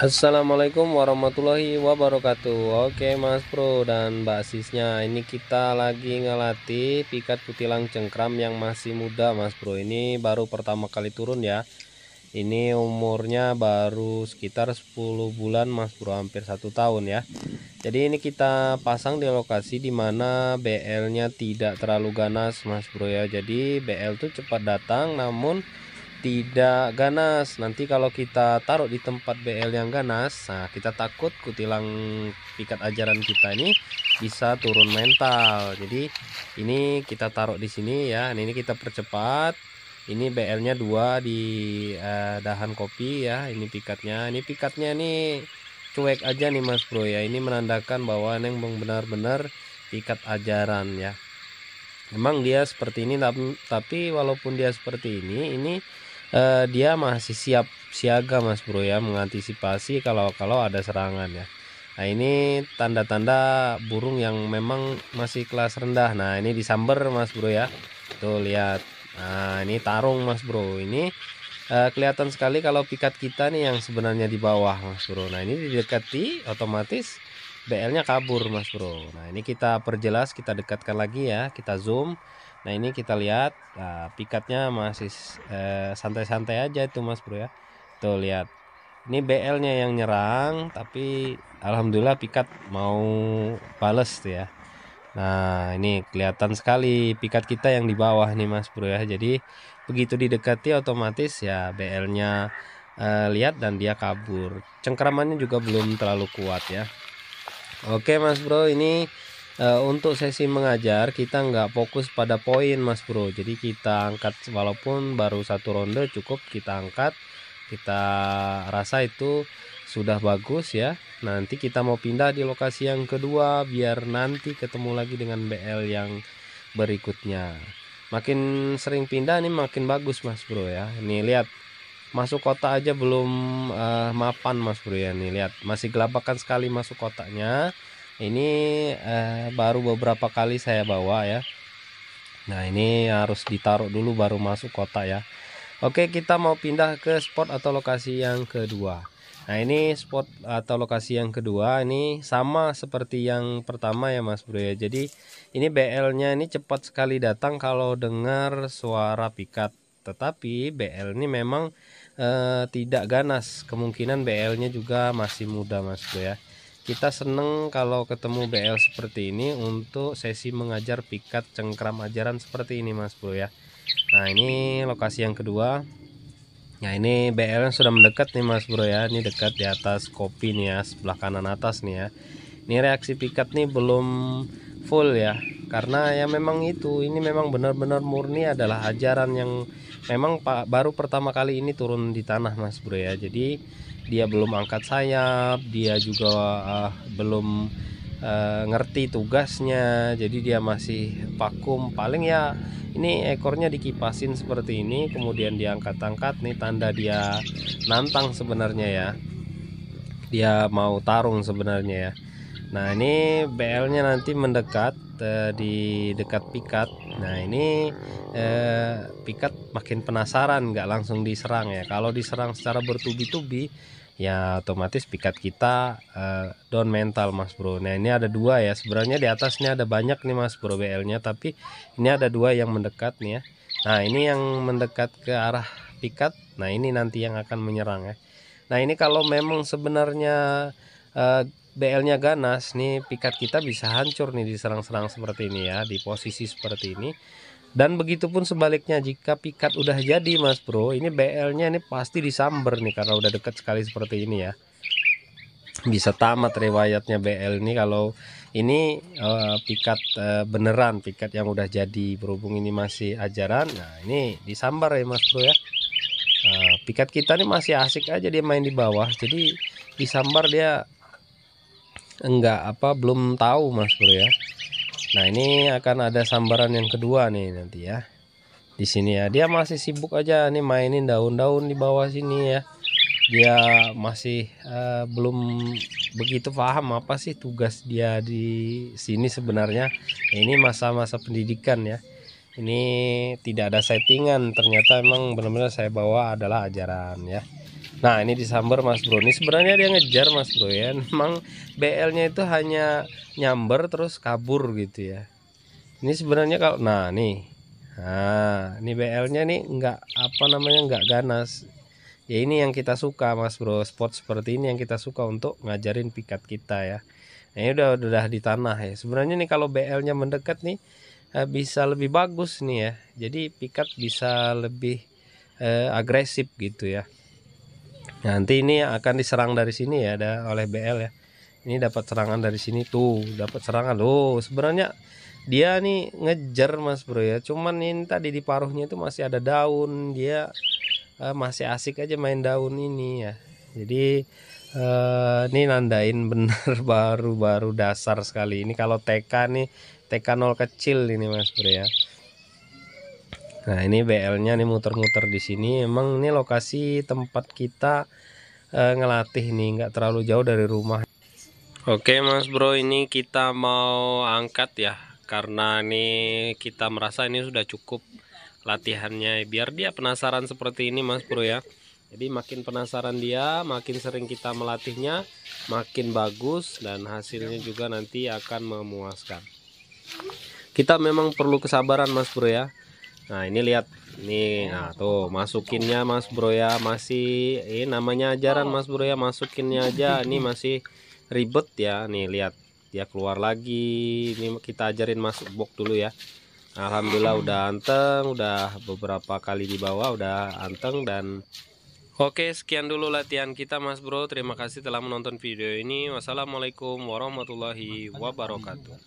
Assalamualaikum warahmatullahi wabarakatuh Oke mas bro dan mbak sisnya Ini kita lagi ngelatih pikat putilang cengkram yang masih muda mas bro Ini baru pertama kali turun ya Ini umurnya baru sekitar 10 bulan mas bro Hampir satu tahun ya Jadi ini kita pasang di lokasi dimana BL nya tidak terlalu ganas mas bro ya Jadi BL tuh cepat datang namun tidak ganas nanti kalau kita taruh di tempat BL yang ganas nah kita takut kutilang pikat ajaran kita ini bisa turun mental jadi ini kita taruh di sini ya nah, ini kita percepat ini BL nya dua di eh, dahan kopi ya ini pikatnya ini pikatnya ini cuek aja nih mas bro ya ini menandakan bahwa neng benar-benar pikat ajaran ya memang dia seperti ini tapi walaupun dia seperti ini ini uh, dia masih siap siaga mas bro ya mengantisipasi kalau kalau ada serangan ya nah ini tanda-tanda burung yang memang masih kelas rendah nah ini disamber mas bro ya tuh lihat nah ini tarung mas bro ini uh, kelihatan sekali kalau pikat kita nih yang sebenarnya di bawah mas bro nah ini didekati otomatis BL nya kabur mas bro nah ini kita perjelas kita dekatkan lagi ya kita zoom Nah ini kita lihat nah, pikatnya masih eh, santai-santai eh, aja itu mas bro ya. Tuh lihat ini BL-nya yang nyerang tapi alhamdulillah pikat mau bales tuh ya. Nah ini kelihatan sekali pikat kita yang di bawah nih mas bro ya. Jadi begitu didekati otomatis ya BL-nya eh, lihat dan dia kabur. Cengkeramannya juga belum terlalu kuat ya. Oke mas bro ini Eh, untuk sesi mengajar kita nggak fokus pada poin mas bro jadi kita angkat walaupun baru satu ronde cukup kita angkat kita rasa itu sudah bagus ya nanti kita mau pindah di lokasi yang kedua biar nanti ketemu lagi dengan BL yang berikutnya makin sering pindah nih makin bagus mas bro ya nih lihat masuk kota aja belum uh, mapan mas bro ya nih lihat masih gelabakan sekali masuk kotanya ini eh, baru beberapa kali saya bawa ya nah ini harus ditaruh dulu baru masuk kotak ya Oke kita mau pindah ke spot atau lokasi yang kedua Nah ini spot atau lokasi yang kedua ini sama seperti yang pertama ya mas bro ya Jadi ini BL nya ini cepat sekali datang kalau dengar suara pikat Tetapi BL ini memang eh, tidak ganas kemungkinan BL nya juga masih muda mas bro ya kita seneng kalau ketemu BL seperti ini untuk sesi mengajar pikat cengkram ajaran seperti ini mas bro ya nah ini lokasi yang kedua Nah ini BL yang sudah mendekat nih mas bro ya ini dekat di atas kopi nih ya sebelah kanan atas nih ya ini reaksi pikat nih belum full ya karena ya memang itu ini memang benar-benar murni adalah ajaran yang memang pak baru pertama kali ini turun di tanah mas bro ya jadi dia belum angkat sayap dia juga uh, belum uh, ngerti tugasnya jadi dia masih vakum paling ya ini ekornya dikipasin seperti ini kemudian diangkat-angkat nih tanda dia nantang sebenarnya ya dia mau tarung sebenarnya ya nah ini BL nya nanti mendekat eh, di dekat pikat nah ini eh, pikat makin penasaran nggak langsung diserang ya kalau diserang secara bertubi-tubi ya otomatis pikat kita uh, down mental mas bro nah ini ada dua ya sebenarnya di atas ini ada banyak nih mas bro BL nya tapi ini ada dua yang mendekat nih ya nah ini yang mendekat ke arah pikat nah ini nanti yang akan menyerang ya nah ini kalau memang sebenarnya uh, BL-nya ganas nih pikat kita bisa hancur nih diserang-serang seperti ini ya di posisi seperti ini dan begitu pun sebaliknya jika pikat udah jadi mas bro ini BL-nya ini pasti disamber nih karena udah deket sekali seperti ini ya bisa tamat riwayatnya BL ini kalau ini uh, pikat uh, beneran pikat yang udah jadi berhubung ini masih ajaran nah ini disambar ya mas bro ya uh, pikat kita ini masih asik aja dia main di bawah jadi disambar dia enggak apa belum tahu Mas Bro ya. Nah, ini akan ada sambaran yang kedua nih nanti ya. Di sini ya. Dia masih sibuk aja nih mainin daun-daun di bawah sini ya. Dia masih uh, belum begitu paham apa sih tugas dia di sini sebenarnya. Ini masa-masa pendidikan ya ini tidak ada settingan ternyata emang benar-benar saya bawa adalah ajaran ya Nah ini disamber mas bro Ini sebenarnya dia ngejar mas bro ya Memang BL nya itu hanya nyamber terus kabur gitu ya Ini sebenarnya kalau Nah nih Nah ini BL nya nih nggak apa namanya nggak ganas Ya ini yang kita suka mas bro Spot seperti ini yang kita suka untuk ngajarin pikat kita ya Nah ini udah, udah di tanah ya Sebenarnya nih kalau BL nya mendekat nih eh, bisa lebih bagus nih ya jadi pikat bisa lebih eh, agresif gitu ya Nah, nanti ini akan diserang dari sini ya ada oleh BL ya ini dapat serangan dari sini tuh dapat serangan loh sebenarnya dia nih ngejar mas bro ya cuman ini tadi di paruhnya itu masih ada daun dia uh, masih asik aja main daun ini ya jadi uh, ini nandain bener baru-baru dasar sekali ini kalau TK nih TK nol kecil ini mas bro ya Nah, ini BL-nya nih muter-muter di sini. Emang ini lokasi tempat kita e, ngelatih nih, nggak terlalu jauh dari rumah. Oke, Mas Bro, ini kita mau angkat ya. Karena ini kita merasa ini sudah cukup latihannya. Biar dia penasaran seperti ini, Mas Bro ya. Jadi makin penasaran dia, makin sering kita melatihnya, makin bagus dan hasilnya juga nanti akan memuaskan. Kita memang perlu kesabaran, Mas Bro ya Nah ini lihat nih nah tuh masukinnya Mas Bro ya masih ini eh, namanya ajaran Mas Bro ya masukinnya aja ini masih ribet ya nih lihat dia keluar lagi ini kita ajarin masuk box dulu ya Alhamdulillah udah anteng udah beberapa kali dibawa udah anteng dan Oke sekian dulu latihan kita Mas Bro terima kasih telah menonton video ini Wassalamualaikum warahmatullahi wabarakatuh